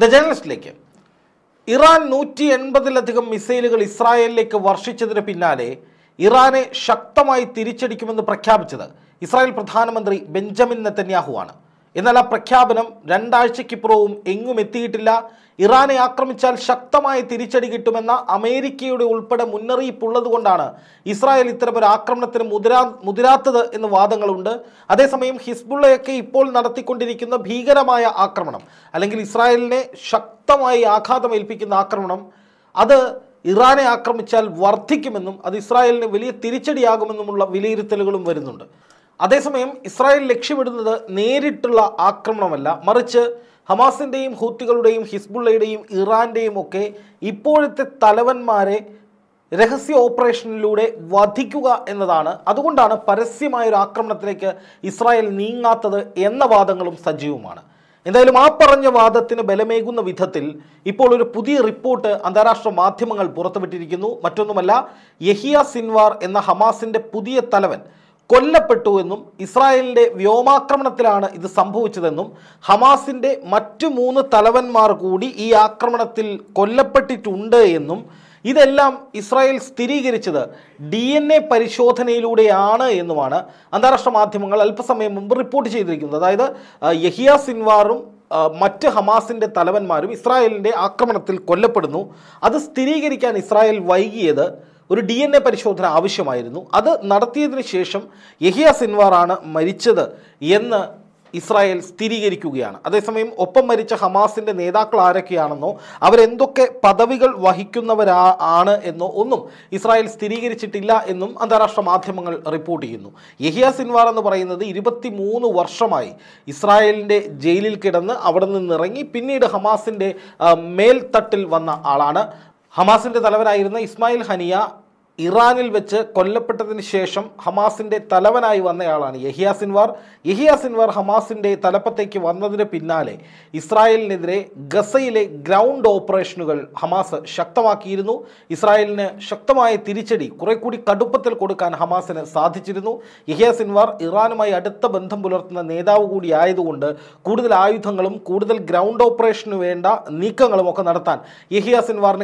the ജേർണലിസ്റ്റിലേക്ക് Iran നൂറ്റി എൺപതിലധികം മിസൈലുകൾ ഇസ്രായേലിലേക്ക് വർഷിച്ചതിന് പിന്നാലെ ഇറാനെ ശക്തമായി തിരിച്ചടിക്കുമെന്ന് പ്രഖ്യാപിച്ചത് ഇസ്രായേൽ പ്രധാനമന്ത്രി ബെഞ്ചമിൻ നെത്തന്യാഹു ആണ് എന്നാൽ ആ പ്രഖ്യാപനം രണ്ടാഴ്ചയ്ക്കിപ്പുറവും എങ്ങും എത്തിയിട്ടില്ല ഇറാനെ ആക്രമിച്ചാൽ ശക്തമായ തിരിച്ചടി കിട്ടുമെന്ന അമേരിക്കയുടെ ഉൾപ്പെടെ മുന്നറിയിപ്പുള്ളതുകൊണ്ടാണ് ഇസ്രായേൽ ഇത്തരമൊരു ആക്രമണത്തിന് മുതിരാ മുതിരാത്തത് എന്ന് വാദങ്ങളുണ്ട് അതേസമയം ഹിസ്ബുള്ളയൊക്കെ ഇപ്പോൾ നടത്തിക്കൊണ്ടിരിക്കുന്ന ഭീകരമായ ആക്രമണം അല്ലെങ്കിൽ ഇസ്രായേലിനെ ശക്തമായി ആഘാതം ഏൽപ്പിക്കുന്ന ആക്രമണം അത് ഇറാനെ ആക്രമിച്ചാൽ വർദ്ധിക്കുമെന്നും അത് ഇസ്രായേലിന് വലിയ തിരിച്ചടിയാകുമെന്നുമുള്ള വിലയിരുത്തലുകളും വരുന്നുണ്ട് അതേസമയം ഇസ്രായേൽ ലക്ഷ്യമിടുന്നത് നേരിട്ടുള്ള ആക്രമണമല്ല മറിച്ച് ഹമാസിൻ്റെയും ഹൂത്തികളുടെയും ഹിസ്ബുള്ളയുടെയും ഇറാൻ്റെയും ഒക്കെ ഇപ്പോഴത്തെ തലവന്മാരെ രഹസ്യ ഓപ്പറേഷനിലൂടെ വധിക്കുക എന്നതാണ് അതുകൊണ്ടാണ് പരസ്യമായ ഒരു ആക്രമണത്തിലേക്ക് ഇസ്രായേൽ നീങ്ങാത്തത് എന്ന വാദങ്ങളും സജീവമാണ് എന്തായാലും ആ പറഞ്ഞ വാദത്തിന് ബലമേകുന്ന വിധത്തിൽ ഇപ്പോൾ ഒരു പുതിയ റിപ്പോർട്ട് അന്താരാഷ്ട്ര മാധ്യമങ്ങൾ പുറത്തുവിട്ടിരിക്കുന്നു മറ്റൊന്നുമല്ല യഹിയ സിൻവാർ എന്ന ഹമാസിൻ്റെ പുതിയ തലവൻ കൊല്ലപ്പെട്ടു എന്നും ഇസ്രായേലിൻ്റെ വ്യോമാക്രമണത്തിലാണ് ഇത് സംഭവിച്ചതെന്നും ഹമാസിൻ്റെ മറ്റു മൂന്ന് തലവന്മാർ കൂടി ഈ ആക്രമണത്തിൽ കൊല്ലപ്പെട്ടിട്ടുണ്ട് എന്നും ഇതെല്ലാം ഇസ്രായേൽ സ്ഥിരീകരിച്ചത് ഡി എൻ എ പരിശോധനയിലൂടെയാണ് എന്നുമാണ് അന്താരാഷ്ട്ര മാധ്യമങ്ങൾ അല്പസമയം മുമ്പ് റിപ്പോർട്ട് ചെയ്തിരിക്കുന്നത് അതായത് യഹിയ സിൻവാറും മറ്റ് ഹമാസിൻ്റെ തലവന്മാരും ഇസ്രായേലിൻ്റെ ആക്രമണത്തിൽ കൊല്ലപ്പെടുന്നു അത് സ്ഥിരീകരിക്കാൻ ഇസ്രായേൽ വൈകിയത് ഒരു ഡി എൻ എ പരിശോധന ആവശ്യമായിരുന്നു അത് നടത്തിയതിന് ശേഷം യഹിയ സിൻവാറാണ് മരിച്ചത് എന്ന് ഇസ്രായേൽ സ്ഥിരീകരിക്കുകയാണ് അതേസമയം ഒപ്പം മരിച്ച ഹമാസിൻ്റെ നേതാക്കൾ ആരൊക്കെയാണെന്നോ അവരെന്തൊക്കെ പദവികൾ വഹിക്കുന്നവരാ ആണ് എന്നോ ഒന്നും ഇസ്രായേൽ സ്ഥിരീകരിച്ചിട്ടില്ല എന്നും അന്താരാഷ്ട്ര മാധ്യമങ്ങൾ റിപ്പോർട്ട് ചെയ്യുന്നു യഹിയ സിൻവാർ എന്ന് പറയുന്നത് മൂന്ന് വർഷമായി ഇസ്രായേലിൻ്റെ ജയിലിൽ കിടന്ന് അവിടെ നിന്നിറങ്ങി പിന്നീട് ഹമാസിൻ്റെ മേൽത്തട്ടിൽ വന്ന ആളാണ് ഹമാസിന്റെ തലവനായിരുന്ന ഇസ്മായിൽ ഹനിയ ഇറാനിൽ വെച്ച് കൊല്ലപ്പെട്ടതിന് ശേഷം ഹമാസിൻ്റെ തലവനായി വന്നയാളാണ് യഹിയ യഹിയാസിൻവാർ യഹിയ ഹമാസിൻ്റെ തലപ്പത്തേക്ക് വന്നതിന് പിന്നാലെ ഇസ്രായേലിനെതിരെ ഗസയിലെ ഗ്രൗണ്ട് ഓപ്പറേഷനുകൾ ഹമാസ് ശക്തമാക്കിയിരുന്നു ഇസ്രായേലിന് ശക്തമായ തിരിച്ചടി കുറെ കൂടി കടുപ്പത്തിൽ കൊടുക്കാൻ ഹമാസിന് സാധിച്ചിരുന്നു യഹിയ ഇറാനുമായി അടുത്ത ബന്ധം പുലർത്തുന്ന നേതാവ് കൂടിയായതുകൊണ്ട് കൂടുതൽ ആയുധങ്ങളും കൂടുതൽ ഗ്രൗണ്ട് ഓപ്പറേഷന് വേണ്ട നീക്കങ്ങളും ഒക്കെ നടത്താൻ യഹിയ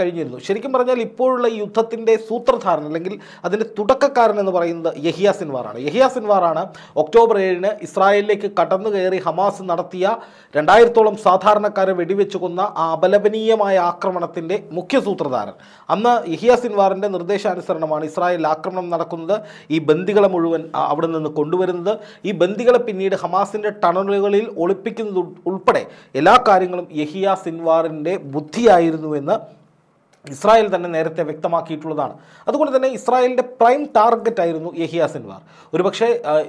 കഴിഞ്ഞിരുന്നു ശരിക്കും പറഞ്ഞാൽ ഇപ്പോഴുള്ള യുദ്ധത്തിൻ്റെ സൂത്രധാരൻ അല്ലെങ്കിൽ അതിൻ്റെ തുടക്കക്കാരൻ എന്ന് പറയുന്നത് യഹിയ സിൻവാറാണ് യഹിയ സിൻവാറാണ് ഒക്ടോബർ ഏഴിന് ഇസ്രായേലിലേക്ക് കടന്നു കയറി ഹമാസ് നടത്തിയ രണ്ടായിരത്തോളം സാധാരണക്കാരെ വെടിവെച്ച് കൊന്ന ആ അപലപനീയമായ ആക്രമണത്തിൻ്റെ മുഖ്യ സൂത്രധാരൻ അന്ന് യഹിയ സിൻവാറിൻ്റെ നിർദ്ദേശാനുസരണമാണ് ഇസ്രായേലിൽ ആക്രമണം നടക്കുന്നത് ഈ ബന്ദികളെ മുഴുവൻ അവിടെ നിന്ന് കൊണ്ടുവരുന്നത് ഈ ബന്ദികളെ പിന്നീട് ഹമാസിൻ്റെ ടണലുകളിൽ ഒളിപ്പിക്കുന്നത് ഉൾപ്പെടെ എല്ലാ കാര്യങ്ങളും യഹിയ സിൻവാറിൻ്റെ ബുദ്ധിയായിരുന്നുവെന്ന് ഇസ്രായേൽ തന്നെ നേരത്തെ വ്യക്തമാക്കിയിട്ടുള്ളതാണ് അതുകൊണ്ട് തന്നെ ഇസ്രായേലിൻ്റെ പ്രൈം ടാർഗറ്റ് ആയിരുന്നു യഹിയാ സിൻവാർ ഒരുപക്ഷെ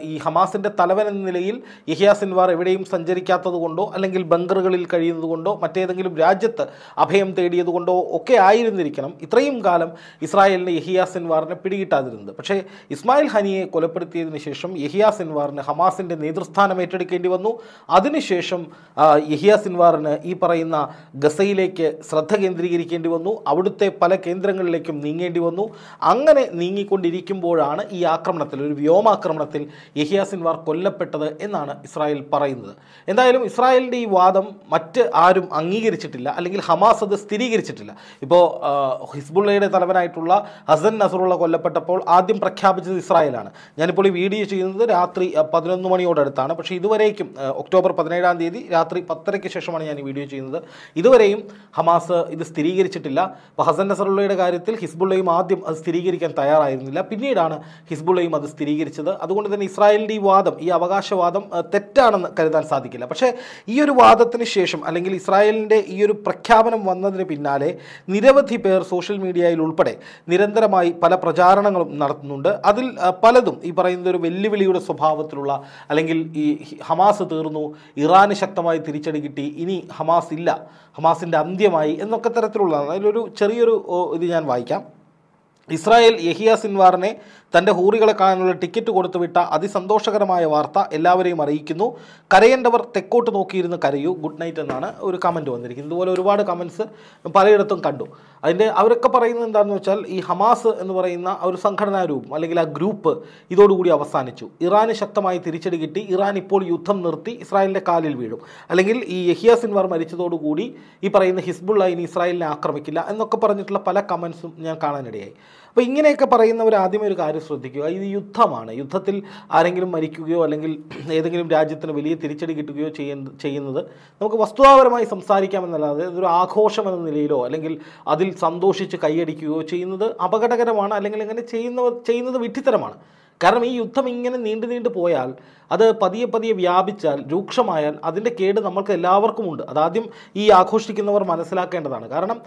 ഈ ഹമാസിൻ്റെ തലവൻ എന്ന നിലയിൽ യഹിയാ സിൻവാർ എവിടെയും സഞ്ചരിക്കാത്തത് കൊണ്ടോ അല്ലെങ്കിൽ ബങ്കറുകളിൽ കഴിയുന്നത് കൊണ്ടോ മറ്റേതെങ്കിലും രാജ്യത്ത് അഭയം തേടിയതുകൊണ്ടോ ഒക്കെ ആയിരുന്നിരിക്കണം ഇത്രയും കാലം ഇസ്രായേലിന് യഹിയാ സിൻവാറിനെ പിടികിട്ടാതിരുന്നത് പക്ഷേ ഇസ്മായിൽ ഹനിയെ കൊലപ്പെടുത്തിയതിന് ശേഷം യഹിയാ സിൻവാറിന് ഹമാസിൻ്റെ നേതൃസ്ഥാനം ഏറ്റെടുക്കേണ്ടി വന്നു അതിനുശേഷം യഹിയാ സിൻവാറിന് ഈ പറയുന്ന ഗസയിലേക്ക് ശ്രദ്ധ കേന്ദ്രീകരിക്കേണ്ടി വന്നു അവിടെ അവിടുത്തെ പല കേന്ദ്രങ്ങളിലേക്കും നീങ്ങേണ്ടി വന്നു അങ്ങനെ നീങ്ങിക്കൊണ്ടിരിക്കുമ്പോഴാണ് ഈ ആക്രമണത്തിൽ ഒരു വ്യോമാക്രമണത്തിൽ യഹിയാസിൻവാർ സിൻവാർ കൊല്ലപ്പെട്ടത് എന്നാണ് ഇസ്രായേൽ പറയുന്നത് എന്തായാലും ഇസ്രായേലിൻ്റെ ഈ വാദം മറ്റ് ആരും അംഗീകരിച്ചിട്ടില്ല അല്ലെങ്കിൽ ഹമാസ് അത് സ്ഥിരീകരിച്ചിട്ടില്ല ഇപ്പോൾ ഹിസ്ബുള്ളയുടെ തലവനായിട്ടുള്ള ഹസൻ നസറുള്ള കൊല്ലപ്പെട്ടപ്പോൾ ആദ്യം പ്രഖ്യാപിച്ചത് ഇസ്രായേലാണ് ഞാനിപ്പോൾ ഈ വീഡിയോ ചെയ്യുന്നത് രാത്രി പതിനൊന്ന് മണിയോടടുത്താണ് പക്ഷേ ഇതുവരേക്കും ഒക്ടോബർ പതിനേഴാം തീയതി രാത്രി പത്തരയ്ക്ക് ശേഷമാണ് ഞാൻ ഈ വീഡിയോ ചെയ്യുന്നത് ഇതുവരെയും ഹമാസ് ഇത് സ്ഥിരീകരിച്ചിട്ടില്ല അപ്പോൾ ഹസൻ നസറുള്ളയുടെ കാര്യത്തിൽ ഹിസ്ബുള്ളയും ആദ്യം അത് സ്ഥിരീകരിക്കാൻ തയ്യാറായിരുന്നില്ല പിന്നീടാണ് ഹിസ്ബുള്ളയും അത് സ്ഥിരീകരിച്ചത് അതുകൊണ്ട് തന്നെ ഇസ്രായേലിൻ്റെ ഈ വാദം ഈ അവകാശവാദം തെറ്റാണെന്ന് കരുതാൻ സാധിക്കില്ല പക്ഷേ ഈ ഒരു വാദത്തിന് ശേഷം അല്ലെങ്കിൽ ഇസ്രായേലിൻ്റെ ഈ ഒരു പ്രഖ്യാപനം വന്നതിന് പിന്നാലെ നിരവധി പേർ സോഷ്യൽ മീഡിയയിൽ ഉൾപ്പെടെ നിരന്തരമായി പല പ്രചാരണങ്ങളും നടത്തുന്നുണ്ട് അതിൽ പലതും ഈ പറയുന്ന ഒരു വെല്ലുവിളിയുടെ സ്വഭാവത്തിലുള്ള അല്ലെങ്കിൽ ഈ ഹമാസ് തീർന്നു ഇറാന് ശക്തമായി തിരിച്ചടി കിട്ടി ഇനി ഹമാസ് ഇല്ല ഹമാസിൻ്റെ അന്ത്യമായി എന്നൊക്കെ തരത്തിലുള്ള അതിലൊരു ചെറിയ ചെറിയൊരു ഇത് ഞാൻ വായിക്കാം ഇസ്രായേൽ യഹിയ സിൻവാറിനെ തൻ്റെ ഹൂറികളെ കാണാനുള്ള ടിക്കറ്റ് കൊടുത്തുവിട്ട അതിസന്തോഷകരമായ വാർത്ത എല്ലാവരെയും അറിയിക്കുന്നു കരയേണ്ടവർ തെക്കോട്ട് നോക്കിയിരുന്ന് കരയൂ ഗുഡ് നൈറ്റ് എന്നാണ് ഒരു കമൻറ്റ് വന്നിരിക്കുന്നത് ഇതുപോലെ ഒരുപാട് കമൻസ് പലയിടത്തും കണ്ടു അതിൻ്റെ അവരൊക്കെ പറയുന്നത് എന്താണെന്ന് വെച്ചാൽ ഈ ഹമാസ് എന്ന് പറയുന്ന ഒരു സംഘടനാ രൂപം അല്ലെങ്കിൽ ആ ഗ്രൂപ്പ് ഇതോടുകൂടി അവസാനിച്ചു ഇറാന് ശക്തമായി തിരിച്ചടി കിട്ടി ഇറാൻ ഇപ്പോൾ യുദ്ധം നിർത്തി ഇസ്രായേലിൻ്റെ കാലിൽ വീഴും അല്ലെങ്കിൽ ഈ യഹിയ സിൻവാർ മരിച്ചതോടുകൂടി ഈ പറയുന്ന ഹിസ്ബുള്ള ഇനി ഇസ്രായേലിനെ ആക്രമിക്കില്ല എന്നൊക്കെ പറഞ്ഞിട്ടുള്ള പല കമൻസും ഞാൻ കാണാനിടയായി അപ്പോൾ ഇങ്ങനെയൊക്കെ പറയുന്നവർ ആദ്യമേ ഒരു കാര്യം ശ്രദ്ധിക്കുക ഇത് യുദ്ധമാണ് യുദ്ധത്തിൽ ആരെങ്കിലും മരിക്കുകയോ അല്ലെങ്കിൽ ഏതെങ്കിലും രാജ്യത്തിന് വലിയ തിരിച്ചടി കിട്ടുകയോ ചെയ്യുന്ന ചെയ്യുന്നത് നമുക്ക് വസ്തുതാപരമായി സംസാരിക്കാമെന്നല്ലാതെ ഇതൊരു ആഘോഷം എന്ന നിലയിലോ അല്ലെങ്കിൽ അതിൽ സന്തോഷിച്ച് കൈയടിക്കുകയോ ചെയ്യുന്നത് അപകടകരമാണ് അല്ലെങ്കിൽ ഇങ്ങനെ ചെയ്യുന്നവ ചെയ്യുന്നത് വിഡ്ഢിത്തരമാണ് കാരണം ഈ യുദ്ധം ഇങ്ങനെ നീണ്ടു നീണ്ടു പോയാൽ അത് പതിയെ പതിയെ വ്യാപിച്ചാൽ രൂക്ഷമായാൽ അതിൻ്റെ കേട് നമ്മൾക്ക് എല്ലാവർക്കുമുണ്ട് അതാദ്യം ഈ ആഘോഷിക്കുന്നവർ മനസ്സിലാക്കേണ്ടതാണ് കാരണം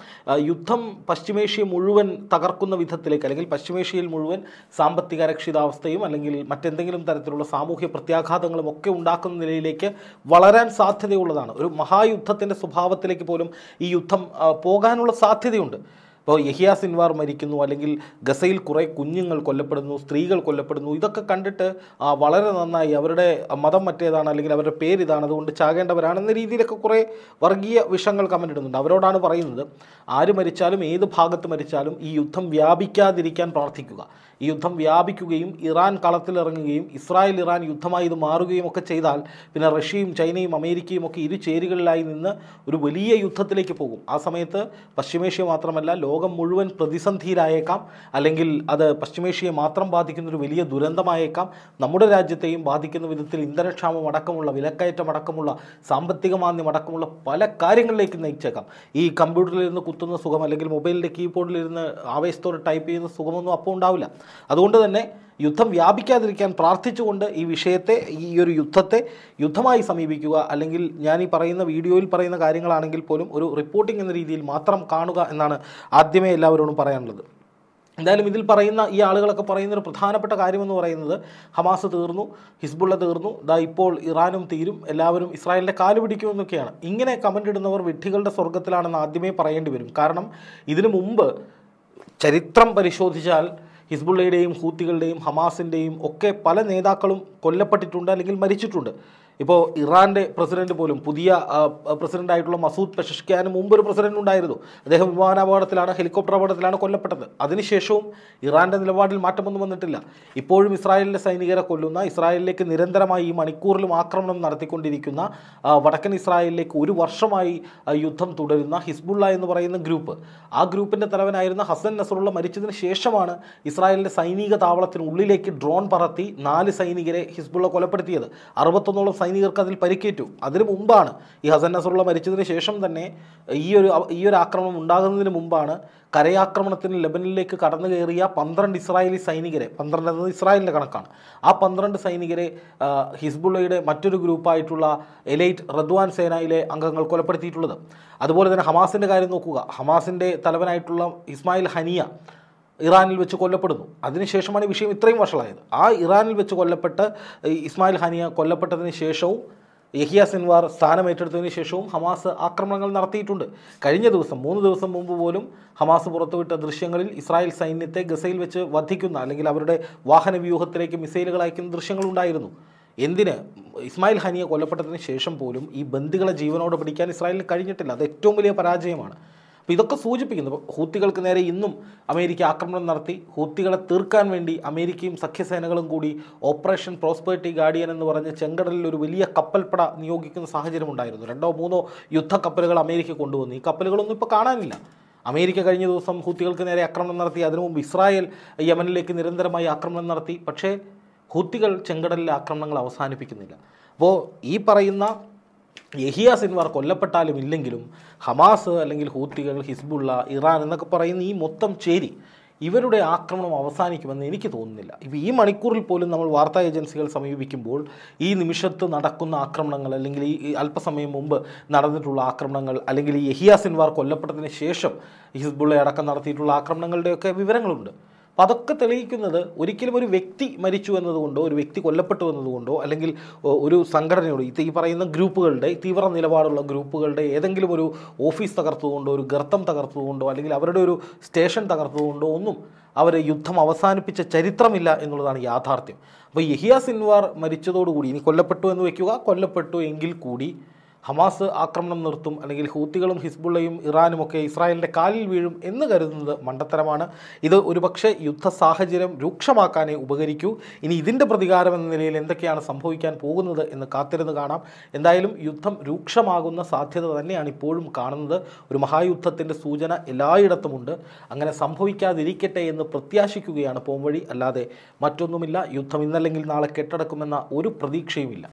യുദ്ധം പശ്ചിമേഷ്യ മുഴുവൻ തകർക്കുന്ന വിധത്തിലേക്ക് അല്ലെങ്കിൽ പശ്ചിമേഷ്യയിൽ മുഴുവൻ സാമ്പത്തിക രക്ഷിതാവസ്ഥയും അല്ലെങ്കിൽ മറ്റെന്തെങ്കിലും തരത്തിലുള്ള സാമൂഹ്യ പ്രത്യാഘാതങ്ങളും ഒക്കെ ഉണ്ടാക്കുന്ന നിലയിലേക്ക് വളരാൻ സാധ്യതയുള്ളതാണ് ഒരു മഹായുദ്ധത്തിൻ്റെ സ്വഭാവത്തിലേക്ക് പോലും ഈ യുദ്ധം പോകാനുള്ള സാധ്യതയുണ്ട് ഇപ്പോൾ യഹിയ സിൻവാർ മരിക്കുന്നു അല്ലെങ്കിൽ ഗസയിൽ കുറേ കുഞ്ഞുങ്ങൾ കൊല്ലപ്പെടുന്നു സ്ത്രീകൾ കൊല്ലപ്പെടുന്നു ഇതൊക്കെ കണ്ടിട്ട് ആ വളരെ നന്നായി അവരുടെ മതം മറ്റേതാണ് അല്ലെങ്കിൽ അവരുടെ പേര് ഇതാണ് അതുകൊണ്ട് ചാകേണ്ടവരാണെന്ന രീതിയിലൊക്കെ കുറേ വർഗീയ വിഷങ്ങൾ കമൻ്റ് ഇടുന്നുണ്ട് അവരോടാണ് പറയുന്നത് ആര് മരിച്ചാലും ഏത് ഭാഗത്ത് മരിച്ചാലും ഈ യുദ്ധം വ്യാപിക്കാതിരിക്കാൻ പ്രാർത്ഥിക്കുക ഈ യുദ്ധം വ്യാപിക്കുകയും ഇറാൻ കളത്തിലിറങ്ങുകയും ഇസ്രായേൽ ഇറാൻ യുദ്ധമായി ഇത് മാറുകയും ഒക്കെ ചെയ്താൽ പിന്നെ റഷ്യയും ചൈനയും അമേരിക്കയും ഒക്കെ ഇരു ചേരികളിലായി നിന്ന് ഒരു വലിയ യുദ്ധത്തിലേക്ക് പോകും ആ സമയത്ത് പശ്ചിമേഷ്യ മാത്രമല്ല ലോകം മുഴുവൻ പ്രതിസന്ധിയിലായേക്കാം അല്ലെങ്കിൽ അത് പശ്ചിമേഷ്യയെ മാത്രം ബാധിക്കുന്നൊരു വലിയ ദുരന്തമായേക്കാം നമ്മുടെ രാജ്യത്തെയും ബാധിക്കുന്ന വിധത്തിൽ ഇന്ധനക്ഷാമം അടക്കമുള്ള വിലക്കയറ്റം അടക്കമുള്ള സാമ്പത്തിക മാന്ദ്യം അടക്കമുള്ള പല കാര്യങ്ങളിലേക്ക് നയിച്ചേക്കാം ഈ കമ്പ്യൂട്ടറിലിരുന്ന് കുത്തുന്ന സുഖം അല്ലെങ്കിൽ മൊബൈലിൻ്റെ കീബോർഡിലിരുന്ന് ആവേശത്തോടെ ടൈപ്പ് ചെയ്യുന്ന സുഖമൊന്നും അപ്പോൾ ഉണ്ടാവില്ല അതുകൊണ്ട് തന്നെ യുദ്ധം വ്യാപിക്കാതിരിക്കാൻ പ്രാർത്ഥിച്ചുകൊണ്ട് ഈ വിഷയത്തെ ഈ ഒരു യുദ്ധത്തെ യുദ്ധമായി സമീപിക്കുക അല്ലെങ്കിൽ ഞാൻ ഈ പറയുന്ന വീഡിയോയിൽ പറയുന്ന കാര്യങ്ങളാണെങ്കിൽ പോലും ഒരു റിപ്പോർട്ടിംഗ് എന്ന രീതിയിൽ മാത്രം കാണുക എന്നാണ് ആദ്യമേ എല്ലാവരോടും പറയാനുള്ളത് എന്തായാലും ഇതിൽ പറയുന്ന ഈ ആളുകളൊക്കെ പറയുന്ന ഒരു പ്രധാനപ്പെട്ട കാര്യമെന്ന് പറയുന്നത് ഹമാസ് തീർന്നു ഹിസ്ബുള്ള തീർന്നു ദാ ഇപ്പോൾ ഇറാനും തീരും എല്ലാവരും ഇസ്രായേലിൻ്റെ കാല് പിടിക്കുമെന്നൊക്കെയാണ് ഇങ്ങനെ കമൻ്റ് ഇടുന്നവർ വിഡ്ഢികളുടെ സ്വർഗത്തിലാണെന്ന് ആദ്യമേ പറയേണ്ടി വരും കാരണം ഇതിനു മുമ്പ് ചരിത്രം പരിശോധിച്ചാൽ ഹിസ്ബുള്ളയുടെയും ഹൂത്തികളുടെയും ഹമാസിൻ്റെയും ഒക്കെ പല നേതാക്കളും കൊല്ലപ്പെട്ടിട്ടുണ്ട് അല്ലെങ്കിൽ മരിച്ചിട്ടുണ്ട് ഇപ്പോൾ ഇറാൻ്റെ പ്രസിഡന്റ് പോലും പുതിയ ആയിട്ടുള്ള മസൂദ് പെഷഷ്കാന് മുമ്പ് ഒരു പ്രസിഡന്റ് ഉണ്ടായിരുന്നു അദ്ദേഹം വിമാനാപകടത്തിലാണ് ഹെലികോപ്റ്റർ അപകടത്തിലാണ് കൊല്ലപ്പെട്ടത് അതിനുശേഷവും ഇറാൻ്റെ നിലപാടിൽ മാറ്റമൊന്നും വന്നിട്ടില്ല ഇപ്പോഴും ഇസ്രായേലിലെ സൈനികരെ കൊല്ലുന്ന ഇസ്രായേലിലേക്ക് നിരന്തരമായി ഈ മണിക്കൂറിലും ആക്രമണം നടത്തിക്കൊണ്ടിരിക്കുന്ന വടക്കൻ ഇസ്രായേലിലേക്ക് ഒരു വർഷമായി യുദ്ധം തുടരുന്ന ഹിസ്ബുള്ള എന്ന് പറയുന്ന ഗ്രൂപ്പ് ആ ഗ്രൂപ്പിൻ്റെ തലവനായിരുന്ന ഹസൻ നസറുള്ള മരിച്ചതിന് ശേഷമാണ് ഇസ്രായേലിൻ്റെ സൈനിക താവളത്തിനുള്ളിലേക്ക് ഡ്രോൺ പറത്തി നാല് സൈനികരെ ഹിസ്ബുള്ള കൊലപ്പെടുത്തിയത് അറുപത്തൊന്നോളം സൈനികർക്ക് അതിൽ പരിക്കേറ്റു അതിന് മുമ്പാണ് ഈ ഹസൻ നസറുള്ള മരിച്ചതിന് ശേഷം തന്നെ ഈ ഒരു ഈ ഒരു ആക്രമണം ഉണ്ടാകുന്നതിന് മുമ്പാണ് കരയാക്രമണത്തിന് ലെബനിലേക്ക് കടന്നു കയറിയ പന്ത്രണ്ട് ഇസ്രായേലി സൈനികരെ പന്ത്രണ്ട് എന്നത് ഇസ്രായേലിൻ്റെ കണക്കാണ് ആ പന്ത്രണ്ട് സൈനികരെ ഹിസ്ബുള്ളയുടെ മറ്റൊരു ഗ്രൂപ്പായിട്ടുള്ള എലൈറ്റ് റദ്വാൻ സേനയിലെ അംഗങ്ങൾ കൊലപ്പെടുത്തിയിട്ടുള്ളത് അതുപോലെ തന്നെ ഹമാസിൻ്റെ കാര്യം നോക്കുക ഹമാസിൻ്റെ തലവനായിട്ടുള്ള ഇസ്മായിൽ ഹനിയ ഇറാനിൽ വെച്ച് കൊല്ലപ്പെടുന്നു അതിനുശേഷമാണ് ഈ വിഷയം ഇത്രയും വഷളായത് ആ ഇറാനിൽ വെച്ച് കൊല്ലപ്പെട്ട ഇസ്മായിൽ ഹാനിയ കൊല്ലപ്പെട്ടതിന് ശേഷവും യഹിയ സിൻവാർ സ്ഥാനമേറ്റെടുത്തതിന് ശേഷവും ഹമാസ് ആക്രമണങ്ങൾ നടത്തിയിട്ടുണ്ട് കഴിഞ്ഞ ദിവസം മൂന്ന് ദിവസം മുമ്പ് പോലും ഹമാസ് പുറത്തുവിട്ട ദൃശ്യങ്ങളിൽ ഇസ്രായേൽ സൈന്യത്തെ ഗസയിൽ വെച്ച് വധിക്കുന്ന അല്ലെങ്കിൽ അവരുടെ വാഹന വ്യൂഹത്തിലേക്ക് മിസൈലുകൾ അയക്കുന്ന ദൃശ്യങ്ങളുണ്ടായിരുന്നു എന്തിന് ഇസ്മായിൽ ഹാനിയ കൊല്ലപ്പെട്ടതിന് ശേഷം പോലും ഈ ബന്ദികളെ ജീവനോടെ പിടിക്കാൻ ഇസ്രായേലിന് കഴിഞ്ഞിട്ടില്ല അത് ഏറ്റവും വലിയ പരാജയമാണ് അപ്പോൾ ഇതൊക്കെ സൂചിപ്പിക്കുന്നു ഹൂത്തികൾക്ക് നേരെ ഇന്നും അമേരിക്ക ആക്രമണം നടത്തി ഹൂത്തികളെ തീർക്കാൻ വേണ്ടി അമേരിക്കയും സഖ്യസേനകളും കൂടി ഓപ്പറേഷൻ പ്രോസ്പെർട്ടി ഗാർഡിയൻ എന്ന് പറഞ്ഞ് ചെങ്കടലിൽ ഒരു വലിയ കപ്പൽപ്പട നിയോഗിക്കുന്ന സാഹചര്യം ഉണ്ടായിരുന്നു രണ്ടോ മൂന്നോ യുദ്ധ കപ്പലുകൾ അമേരിക്ക കൊണ്ടുവന്നു ഈ കപ്പലുകളൊന്നും ഇപ്പോൾ കാണാനില്ല അമേരിക്ക കഴിഞ്ഞ ദിവസം ഹൂത്തികൾക്ക് നേരെ ആക്രമണം നടത്തി അതിനു മുമ്പ് ഇസ്രായേൽ യമനിലേക്ക് നിരന്തരമായി ആക്രമണം നടത്തി പക്ഷേ ഹൂത്തികൾ ചെങ്കടലിലെ ആക്രമണങ്ങൾ അവസാനിപ്പിക്കുന്നില്ല അപ്പോൾ ഈ പറയുന്ന യഹിയ സിൻവാർ കൊല്ലപ്പെട്ടാലും ഇല്ലെങ്കിലും ഹമാസ് അല്ലെങ്കിൽ ഹൂത്തികൾ ഹിസ്ബുള്ള ഇറാൻ എന്നൊക്കെ പറയുന്ന ഈ മൊത്തം ചേരി ഇവരുടെ ആക്രമണം അവസാനിക്കുമെന്ന് എനിക്ക് തോന്നുന്നില്ല ഇപ്പം ഈ മണിക്കൂറിൽ പോലും നമ്മൾ വാർത്താ ഏജൻസികൾ സമീപിക്കുമ്പോൾ ഈ നിമിഷത്ത് നടക്കുന്ന ആക്രമണങ്ങൾ അല്ലെങ്കിൽ ഈ അല്പസമയം മുമ്പ് നടന്നിട്ടുള്ള ആക്രമണങ്ങൾ അല്ലെങ്കിൽ ഈ യഹിയ സിൻവാർ കൊല്ലപ്പെട്ടതിന് ശേഷം ഹിസ്ബുള്ള അടക്കം നടത്തിയിട്ടുള്ള ആക്രമണങ്ങളുടെയൊക്കെ വിവരങ്ങളുണ്ട് അപ്പോൾ അതൊക്കെ തെളിയിക്കുന്നത് ഒരിക്കലും ഒരു വ്യക്തി മരിച്ചു എന്നതുകൊണ്ടോ ഒരു വ്യക്തി കൊല്ലപ്പെട്ടു എന്നതുകൊണ്ടോ അല്ലെങ്കിൽ ഒരു സംഘടനയോട് ഈ പറയുന്ന ഗ്രൂപ്പുകളുടെ തീവ്ര നിലപാടുള്ള ഗ്രൂപ്പുകളുടെ ഏതെങ്കിലും ഒരു ഓഫീസ് തകർത്തുകൊണ്ടോ ഒരു ഗർത്തം തകർത്തുകൊണ്ടോ അല്ലെങ്കിൽ അവരുടെ ഒരു സ്റ്റേഷൻ തകർത്തുകൊണ്ടോ ഒന്നും അവർ യുദ്ധം അവസാനിപ്പിച്ച ചരിത്രമില്ല എന്നുള്ളതാണ് യാഥാർത്ഥ്യം അപ്പോൾ യഹിയ സിൻവാർ മരിച്ചതോടുകൂടി ഇനി കൊല്ലപ്പെട്ടു എന്ന് വയ്ക്കുക കൊല്ലപ്പെട്ടു എങ്കിൽ കൂടി ഹമാസ് ആക്രമണം നിർത്തും അല്ലെങ്കിൽ ഹൂത്തികളും ഹിസ്ബുള്ളയും ഇറാനുമൊക്കെ ഇസ്രായേലിൻ്റെ കാലിൽ വീഴും എന്ന് കരുതുന്നത് മണ്ടത്തരമാണ് ഇത് ഒരുപക്ഷെ യുദ്ധ സാഹചര്യം രൂക്ഷമാക്കാനേ ഉപകരിക്കൂ ഇനി ഇതിൻ്റെ പ്രതികാരം എന്ന നിലയിൽ എന്തൊക്കെയാണ് സംഭവിക്കാൻ പോകുന്നത് എന്ന് കാത്തിരുന്ന് കാണാം എന്തായാലും യുദ്ധം രൂക്ഷമാകുന്ന സാധ്യത തന്നെയാണ് ഇപ്പോഴും കാണുന്നത് ഒരു മഹായുദ്ധത്തിൻ്റെ സൂചന എല്ലായിടത്തുമുണ്ട് അങ്ങനെ സംഭവിക്കാതിരിക്കട്ടെ എന്ന് പ്രത്യാശിക്കുകയാണ് പോംവഴി അല്ലാതെ മറ്റൊന്നുമില്ല യുദ്ധം ഇന്നല്ലെങ്കിൽ നാളെ കെട്ടടക്കുമെന്ന ഒരു പ്രതീക്ഷയുമില്ല